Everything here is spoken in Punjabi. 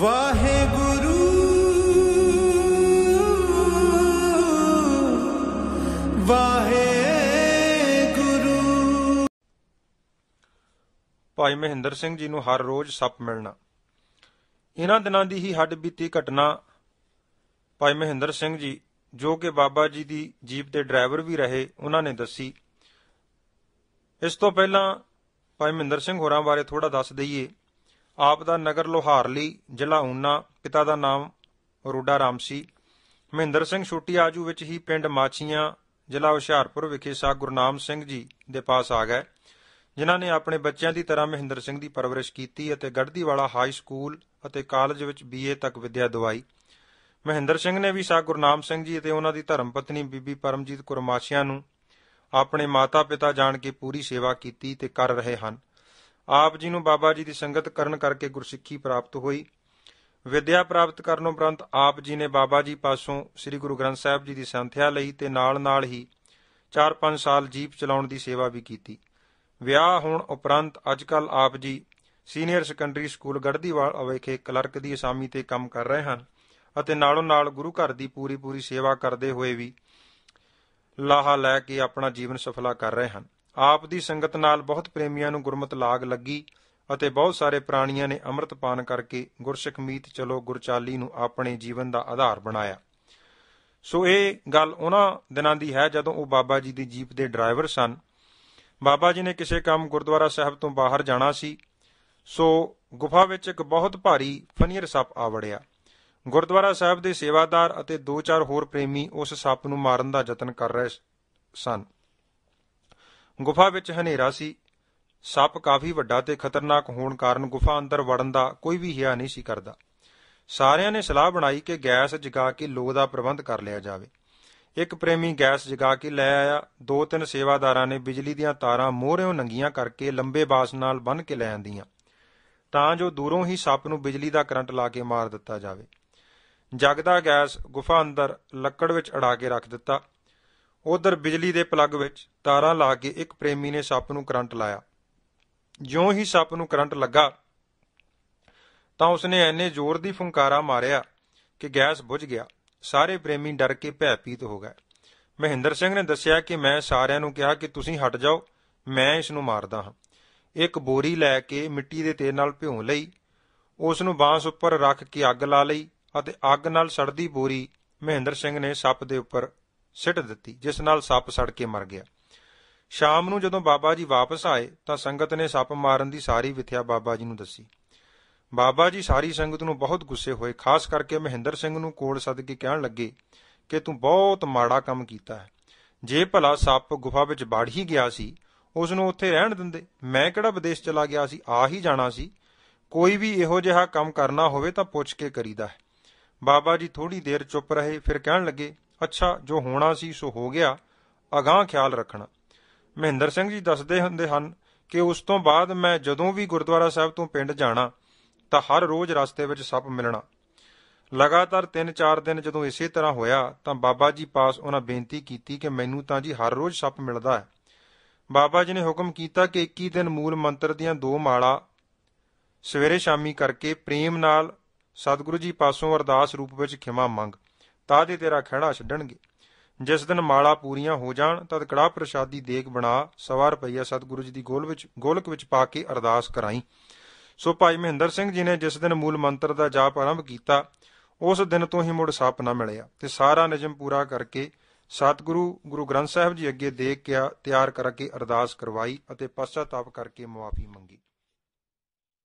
ਵਾਹਿਗੁਰੂ ਵਾਹਿਗੁਰੂ ਭਾਈ ਮਹਿੰਦਰ ਸਿੰਘ ਜੀ ਨੂੰ ਹਰ ਰੋਜ਼ ਸੱਪ ਮਿਲਣਾ ਇਹਨਾਂ ਦਿਨਾਂ ਦੀ ਹੀ ਹੱਡ ਬੀਤੀ ਘਟਨਾ ਭਾਈ ਮਹਿੰਦਰ ਸਿੰਘ ਜੀ ਜੋ ਕਿ ਬਾਬਾ ਜੀ ਦੀ ਜੀਪ ਦੇ ਡਰਾਈਵਰ ਵੀ ਰਹੇ ਉਹਨਾਂ ਨੇ ਦੱਸੀ ਇਸ ਤੋਂ ਪਹਿਲਾਂ ਭਾਈ ਮਹਿੰਦਰ ਸਿੰਘ ਹੋਰਾਂ ਬਾਰੇ ਥੋੜਾ ਦੱਸ ਦਈਏ ਆਪ ਦਾ ਨਗਰ ਲੋਹਾਰਲੀ ਜ਼ਿਲ੍ਹਾ ਊਨਾ ਪਿਤਾ ਦਾ ਨਾਮ ਰੋਡਾ ਰਾਮ ਸੀ ਮਹਿੰਦਰ ਸਿੰਘ ਛੋਟੀ ਆਜੂ ਵਿੱਚ ਹੀ ਪਿੰਡ ਮਾਛੀਆਂ ਜ਼ਿਲ੍ਹਾ ਹੁਸ਼ਿਆਰਪੁਰ ਵਿਖੇ ਸਾ ਗੁਰਨਾਮ ਸਿੰਘ ਜੀ ਦੇ ਪਾਸ ਆ ਗਏ ਜਿਨ੍ਹਾਂ ਨੇ ਆਪਣੇ ਬੱਚਿਆਂ ਦੀ ਤਰ੍ਹਾਂ ਮਹਿੰਦਰ ਸਿੰਘ ਦੀ ਪਰਵਰਿਸ਼ ਕੀਤੀ ਅਤੇ ਗੜਦੀਵਾਲਾ ਹਾਈ ਸਕੂਲ ਅਤੇ ਕਾਲਜ ਵਿੱਚ ਬੀਏ ਤੱਕ ਵਿਦਿਆ ਦਵਾਈ ਮਹਿੰਦਰ ਸਿੰਘ ਨੇ ਵੀ ਸਾ ਗੁਰਨਾਮ ਸਿੰਘ ਜੀ ਅਤੇ ਉਹਨਾਂ ਦੀ ਧਰਮ ਪਤਨੀ ਬੀਬੀ ਪਰਮਜੀਤ ਕੁਰਮਾਸ਼ੀਆਂ ਨੂੰ ਆਪਣੇ ਮਾਤਾ-ਪਿਤਾ ਜਾਣ ਕੇ ਪੂਰੀ ਸੇਵਾ ਕੀਤੀ ਤੇ ਕਰ ਰਹੇ ਹਨ ਆਪ ਜੀ ਨੂੰ ਬਾਬਾ ਜੀ ਦੀ ਸੰਗਤ ਕਰਨ ਕਰਕੇ ਗੁਰਸਿੱਖੀ ਪ੍ਰਾਪਤ ਹੋਈ ਵਿਦਿਆ ਪ੍ਰਾਪਤ ਕਰਨ ਉਪਰੰਤ ਆਪ ਜੀ ਨੇ ਬਾਬਾ ਜੀ ਪਾਸੋਂ ਸ੍ਰੀ ਗੁਰੂ ਗ੍ਰੰਥ ਸਾਹਿਬ ਜੀ ਦੀ ਸੰਥਿਆ ਲਈ ਤੇ ਨਾਲ-ਨਾਲ ਹੀ 4-5 ਸਾਲ ਜੀਪ ਚਲਾਉਣ ਦੀ ਸੇਵਾ ਵੀ ਕੀਤੀ ਵਿਆਹ ਹੋਣ ਉਪਰੰਤ ਅੱਜਕੱਲ ਆਪ ਜੀ ਸੀਨੀਅਰ ਸੈਕੰਡਰੀ ਸਕੂਲ ਗੜਦੀਵਾਲ ਅਵੇਖੇ ਕਲਰਕ ਦੀ ਅਸਾਮੀ ਤੇ ਕੰਮ ਕਰ ਰਹੇ ਹਨ ਅਤੇ ਨਾਲੋਂ ਨਾਲ ਗੁਰੂ ਘਰ ਦੀ ਪੂਰੀ ਪੂਰੀ ਸੇਵਾ ਕਰਦੇ ਹੋਏ ਵੀ ਲਾਹਾ ਲੈ ਕੇ ਆਪਣਾ ਜੀਵਨ ਸਫਲਾ ਕਰ ਰਹੇ ਹਨ ਆਪ ਦੀ ਸੰਗਤ ਨਾਲ ਬਹੁਤ ਪ੍ਰੇਮੀਆਂ ਨੂੰ ਗੁਰਮਤ ਲਾਗ ਲੱਗੀ ਅਤੇ ਬਹੁਤ ਸਾਰੇ ਪ੍ਰਾਣੀਆਂ ਨੇ ਅੰਮ੍ਰਿਤ ਪਾਨ ਕਰਕੇ ਮੀਤ ਚਲੋ ਗੁਰਚਾਲੀ ਨੂੰ ਆਪਣੇ ਜੀਵਨ ਦਾ ਆਧਾਰ ਬਣਾਇਆ ਸੋ ਇਹ ਗੱਲ ਉਹਨਾਂ ਦਿਨਾਂ ਦੀ ਹੈ ਜਦੋਂ ਉਹ ਬਾਬਾ ਜੀ ਦੀ ਜੀਪ ਦੇ ਡਰਾਈਵਰ ਸਨ ਬਾਬਾ ਜੀ ਨੇ ਕਿਸੇ ਕੰਮ ਗੁਰਦੁਆਰਾ ਸਾਹਿਬ ਤੋਂ ਬਾਹਰ ਜਾਣਾ ਸੀ ਸੋ ਗੁਫਾ ਵਿੱਚ ਇੱਕ ਬਹੁਤ ਭਾਰੀ ਫਨੀਅਰ ਸੱਪ ਆਵੜਿਆ ਗੁਰਦੁਆਰਾ ਸਾਹਿਬ ਦੇ ਸੇਵਾਦਾਰ ਅਤੇ ਦੋ ਚਾਰ ਹੋਰ ਪ੍ਰੇਮੀ ਉਸ ਸੱਪ ਨੂੰ ਮਾਰਨ ਦਾ ਯਤਨ ਕਰ ਰਹੇ ਸਨ ਗੁਫਾ ਵਿੱਚ ਹਨੇਰਾ ਸੀ ਸੱਪ ਕਾਫੀ ਵੱਡਾ ਤੇ ਖਤਰਨਾਕ ਹੋਣ ਕਾਰਨ ਗੁਫਾ ਅੰਦਰ ਵੜਨ ਦਾ ਕੋਈ ਵੀ ਹਿਆ ਨਹੀਂ ਸੀ ਕਰਦਾ ਸਾਰਿਆਂ ਨੇ ਸਲਾਹ ਬਣਾਈ ਕਿ ਗੈਸ ਜਗਾ ਕੇ ਲੋ ਦਾ ਪ੍ਰਬੰਧ ਕਰ ਲਿਆ ਜਾਵੇ ਇੱਕ ਪ੍ਰੇਮੀ ਗੈਸ ਜਗਾ ਕੇ ਲੈ ਆਇਆ ਦੋ ਤਿੰਨ ਸੇਵਾਦਾਰਾਂ ਨੇ ਬਿਜਲੀ ਦੀਆਂ ਤਾਰਾਂ ਮੋਹਰਿਓਂ ਨੰਗੀਆਂ ਕਰਕੇ ਲੰਬੇ ਬਾਸ ਨਾਲ ਬੰਨ ਕੇ ਲੈ ਆਂਦੀਆਂ ਤਾਂ ਜੋ ਦੂਰੋਂ ਹੀ ਸੱਪ ਨੂੰ ਬਿਜਲੀ ਦਾ ਕਰੰਟ ਲਾ ਕੇ ਮਾਰ ਦਿੱਤਾ ਜਾਵੇ ਜਗਦਾ ਗੈਸ ਗੁਫਾ ਅੰਦਰ ਲੱਕੜ ਵਿੱਚ ਅੜਾ ਕੇ ਰੱਖ ਦਿੱਤਾ ਉਧਰ ਬਿਜਲੀ ਦੇ ਪਲੱਗ ਵਿੱਚ ਤਾਰਾਂ ਲਾ ਕੇ ਇੱਕ ਪ੍ਰੇਮੀ ਨੇ ਸੱਪ ਨੂੰ ਕਰੰਟ ਲਾਇਆ ਜਿਉਂ ਹੀ ਸੱਪ ਨੂੰ ਕਰੰਟ ਲੱਗਾ ਤਾਂ ਉਸਨੇ ਐਨੇ ਜ਼ੋਰ ਦੀ ਫੁੰਕਾਰਾ ਮਾਰਿਆ ਕਿ ਗੈਸ ਬੁਝ ਗਿਆ ਸਾਰੇ ਪ੍ਰੇਮੀ ਡਰ ਕੇ ਭੈਪੀਤ ਹੋ ਗਏ ਮਹਿੰਦਰ ਸਿੰਘ ਨੇ ਦੱਸਿਆ ਕਿ ਮੈਂ ਸਾਰਿਆਂ ਨੂੰ ਕਿਹਾ ਕਿ ਤੁਸੀਂ ਹਟ ਜਾਓ ਮੈਂ ਇਸ ਨੂੰ ਮਾਰਦਾ ਹਾਂ ਇੱਕ ਬੋਰੀ ਲੈ ਕੇ ਮਿੱਟੀ ਦੇ ਤੇਲ ਨਾਲ ਭਿਉਂ ਲਈ ਉਸ ਨੂੰ ਬਾਂਸ ਉੱਪਰ ਰੱਖ ਕੇ ਅੱਗ ਲਾ ਲਈ ਅਤੇ ਅੱਗ ਨਾਲ ਸੜਦੀ ਬੋਰੀ ਮਹਿੰਦਰ ਸਿੰਘ ਨੇ ਸੱਪ ਦੇ ਉੱਪਰ ਸਿੱਟ ਦਿੱਤੀ ਜਿਸ ਨਾਲ ਸੱਪ ਸੜ ਕੇ ਮਰ ਗਿਆ ਸ਼ਾਮ ਨੂੰ ਜਦੋਂ ਬਾਬਾ ਜੀ ਵਾਪਸ ਆਏ ਤਾਂ ਸੰਗਤ ਨੇ ਸੱਪ ਮਾਰਨ ਦੀ ਸਾਰੀ ਵਿਥਿਆ ਬਾਬਾ ਜੀ ਨੂੰ ਦੱਸੀ ਬਾਬਾ ਜੀ ਸਾਰੀ ਸੰਗਤ ਨੂੰ ਬਹੁਤ ਗੁੱਸੇ ਹੋਏ ਖਾਸ ਕਰਕੇ ਮਹਿੰਦਰ ਸਿੰਘ ਨੂੰ ਕੋਲ ਸੱਦ ਕੇ ਕਹਿਣ ਲੱਗੇ ਕਿ ਤੂੰ ਬਹੁਤ ਮਾੜਾ ਕੰਮ ਕੀਤਾ ਹੈ ਜੇ ਭਲਾ ਸੱਪ ਗੁਫਾ ਵਿੱਚ ਬਾੜ ਹੀ ਗਿਆ ਸੀ ਉਸ ਨੂੰ ਉੱਥੇ ਰਹਿਣ ਦਿੰਦੇ ਮੈਂ ਕਿਹੜਾ ਵਿਦੇਸ਼ ਚਲਾ ਗਿਆ ਸੀ ਆ ਹੀ ਜਾਣਾ ਸੀ ਕੋਈ ਵੀ ਇਹੋ ਜਿਹਾ ਕੰਮ ਕਰਨਾ ਹੋਵੇ ਤਾਂ ਪੁੱਛ ਕੇ ਕਰੀਦਾ ਹੈ ਬਾਬਾ ਜੀ ਥੋੜੀ ਦੇਰ ਚੁੱਪ ਰਹੇ ਫਿਰ ਕਹਿਣ ਲੱਗੇ ਅੱਛਾ ਜੋ ਹੋਣਾ ਸੀ ਸੋ ਹੋ ਗਿਆ ਅਗਾਹ ਖਿਆਲ ਰੱਖਣਾ ਮਹਿੰਦਰ ਸਿੰਘ ਜੀ ਦੱਸਦੇ ਹੁੰਦੇ ਹਨ ਕਿ ਉਸ ਤੋਂ ਬਾਅਦ ਮੈਂ ਜਦੋਂ ਵੀ ਗੁਰਦੁਆਰਾ ਸਾਹਿਬ ਤੋਂ ਪਿੰਡ ਜਾਣਾ ਤਾਂ ਹਰ ਰੋਜ਼ ਰਸਤੇ ਵਿੱਚ ਸੱਪ ਮਿਲਣਾ ਲਗਾਤਾਰ 3-4 ਦਿਨ ਜਦੋਂ ਇਸੇ ਤਰ੍ਹਾਂ ਹੋਇਆ ਤਾਂ ਬਾਬਾ ਜੀ ਪਾਸ ਉਹਨਾਂ ਬੇਨਤੀ ਕੀਤੀ ਕਿ ਮੈਨੂੰ ਤਾਂ ਜੀ ਹਰ ਰੋਜ਼ ਸੱਪ ਮਿਲਦਾ ਹੈ ਬਾਬਾ ਜੀ ਨੇ ਹੁਕਮ ਕੀਤਾ ਕਿ 21 ਦਿਨ ਮੂਲ ਮੰਤਰ ਦੀਆਂ ਦੋ ਮਾਲਾ ਸਵੇਰੇ ਸ਼ਾਮੀ ਕਰਕੇ ਪ੍ਰੇਮ ਨਾਲ ਸਤਿਗੁਰੂ ਜੀ ਪਾਸੋਂ ਅਰਦਾਸ ਰੂਪ ਵਿੱਚ ਖਿਮਾ ਮੰਗ ਤਾਂ ਜੇ ਤੇਰਾ ਖਹਿਣਾ ਛੱਡਣਗੇ ਜਿਸ ਦਿਨ ਮਾਲਾ ਪੂਰੀਆਂ ਹੋ ਜਾਣ ਤਦ ਕੜਾ ਪ੍ਰਸ਼ਾਦੀ ਦੇਗ ਬਣਾ ਸਵਾ ਰੁਪਈਆ ਸਤਿਗੁਰੂ ਜੀ ਦੀ ਗੋਲ ਵਿੱਚ ਗੋਲਕ ਵਿੱਚ ਪਾ ਕੇ ਅਰਦਾਸ ਕਰਾਈ ਸੋ ਭਾਈ ਮਹਿੰਦਰ ਸਿੰਘ ਜੀ ਨੇ ਜਿਸ ਦਿਨ ਮੂਲ ਮੰਤਰ ਦਾ ਜਾਪ ਆਰੰਭ ਕੀਤਾ ਉਸ ਦਿਨ ਤੋਂ ਹੀ ਮੁੜ ਸਾਪ ਨਾ ਮਿਲਿਆ ਤੇ ਸਾਰਾ ਨਿਯਮ ਪੂਰਾ ਕਰਕੇ ਸਤਿਗੁਰੂ ਗੁਰੂ ਗ੍ਰੰਥ ਸਾਹਿਬ ਜੀ ਅੱਗੇ ਦੇਖ ਕੇ ਤਿਆਰ ਕਰਕੇ ਅਰਦਾਸ ਕਰਵਾਈ ਅਤੇ ਪਸ਼ਚਾਤਾਪ ਕਰਕੇ ਮੁਆਫੀ ਮੰਗੀ